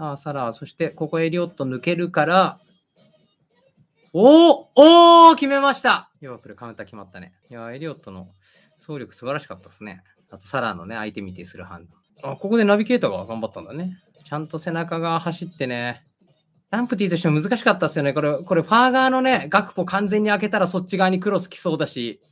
さあ、サラー、そしてここエリオット抜けるから、おおお決めましたリバプルカウンター決まったね。いや、エリオットの走力素晴らしかったですね。あと、サラーのね、相手見てする判断。あ、ここでナビゲーターが頑張ったんだね。ちゃんと背中が走ってね。ランプティとしても難しかったですよね。これ、これ、ファー側のね、クポ完全に開けたらそっち側にクロス来そうだし。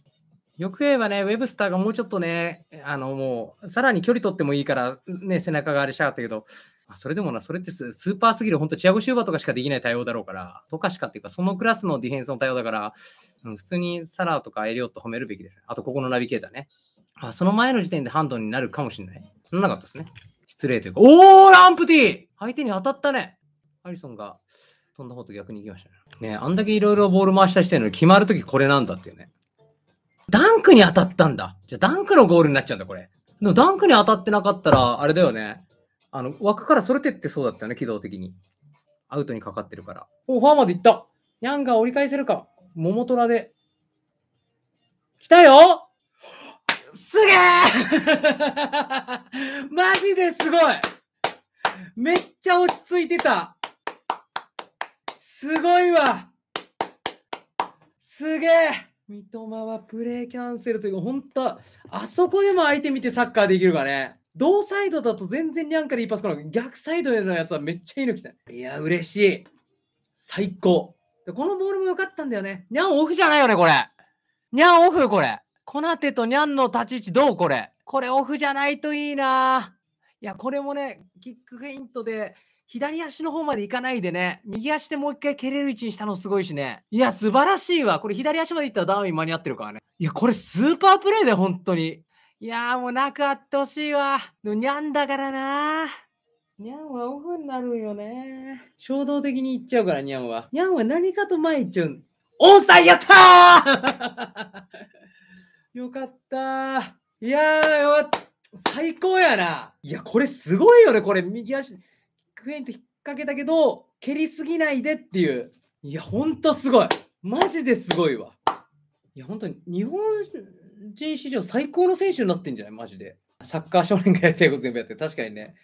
よく言えばね、ウェブスターがもうちょっとね、あの、もう、さらに距離取ってもいいから、ね、背中があれしちゃったけど、まあ、それでもな、それってスーパーすぎる、本当チアゴ・シューバーとかしかできない対応だろうから、とかしかっていうか、そのクラスのディフェンスの対応だから、うん、普通にサラーとかエリオット褒めるべきです。あと、ここのナビゲーターね。あ、その前の時点でハンドになるかもしれない。なんなかったですね。失礼というか、おー、ランプティー相手に当たったねハリソンが飛んだ方と逆に行きましたね。ねあんだけいろいろボール回したりしてるのに、決まるときこれなんだっていうね。ダンクに当たったんだ。じゃあ、ダンクのゴールになっちゃうんだ、これ。でも、ダンクに当たってなかったら、あれだよね。あの枠からそれてってそうだったよね、軌道的に。アウトにかかってるから。おファーまでいったニャンが折り返せるか桃虎で。来たよすげえ マジですごいめっちゃ落ち着いてたすごいわすげえ三笘はプレーキャンセルというか、本当あそこでも相手見てサッカーできるかね。同サイドだと全然にゃんから一発来ない。逆サイドへのやつはめっちゃいいの来た。いや、嬉しい。最高。でこのボールも良かったんだよね。にゃんオフじゃないよね、これ。にゃんオフ、これ。コナテとにゃんの立ち位置どうこれ。これオフじゃないといいな。いや、これもね、キックフェイントで、左足の方まで行かないでね、右足でもう一回蹴れる位置にしたのすごいしね。いや、素晴らしいわ。これ左足まで行ったらダウンに間に合ってるからね。いや、これスーパープレイだよ、本当に。いやーもうなくあってほしいわ。でにゃんだからな。にゃんはオフになるよね。衝動的に行っちゃうから、にゃんは。にゃんは何かと前行っちゃう。オンサイやったー よかったー。いやー、よ最高やな。いや、これすごいよね。これ、右足、クエンと引っ掛けたけど、蹴りすぎないでっていう。いや、ほんとすごい。マジですごいわ。いや、本当に日本人史上最高の選手になってんじゃないマジで。サッカー少年がやりたいこと全部やって、確かにね。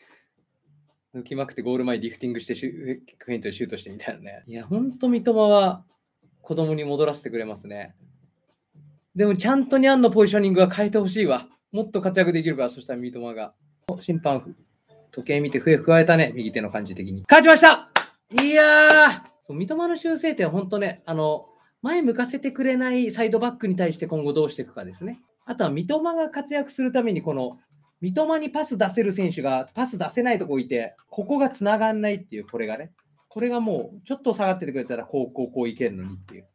抜きまくってゴール前リフティングしてシュックフェイントでシュートしてみたいなね。いや、ほんと三笘は子供に戻らせてくれますね。でもちゃんとニャンのポジショニングは変えてほしいわ。もっと活躍できるから、そしたら三笘が。審判、時計見て笛加えたね、右手の感じ的に。勝ちましたいやーそう三笘の修正点はんとね、あの、前向かせてくれないサイドバックに対して今後どうしていくかですね。あとは三笘が活躍するために、この三笘にパス出せる選手がパス出せないとこいて、ここがつながんないっていう、これがね。これがもうちょっと下がっててくれたら、こう、こう、こういけるのにっていう。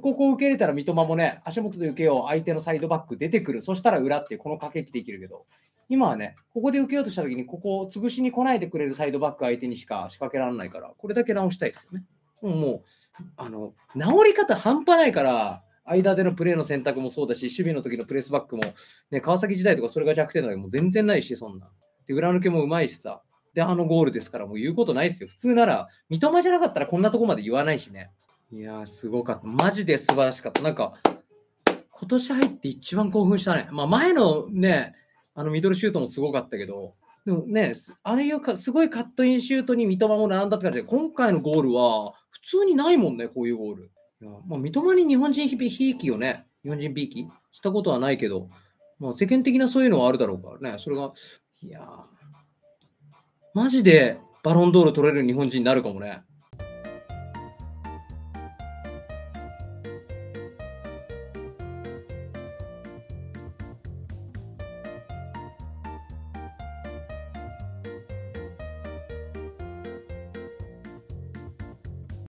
ここを受け入れたら三笘もね、足元で受けよう、相手のサイドバック出てくる、そしたら裏ってこの駆け引きできるけど、今はね、ここで受けようとしたときに、ここを潰しに来ないでくれるサイドバック相手にしか仕掛けられないから、これだけ直したいですよね。もう、あの、治り方半端ないから、間でのプレーの選択もそうだし、守備の時のプレスバックも、ね、川崎時代とかそれが弱点だけど、もう全然ないし、そんな。で、裏抜けもうまいしさ。で、あのゴールですから、もう言うことないですよ。普通なら、三笘じゃなかったらこんなとこまで言わないしね。いやー、すごかった。マジで素晴らしかった。なんか、今年入って一番興奮したね。まあ、前のね、あのミドルシュートもすごかったけど、でもね、あれいうかすごいカットインシュートに三笘も並んだって感じで、今回のゴールは普通にないもんね、こういうゴール。いやまあ、三笘に日本人ひいきをね、日本人びいきしたことはないけど、まあ、世間的なそういうのはあるだろうからね、それが、いやマジでバロンドール取れる日本人になるかもね。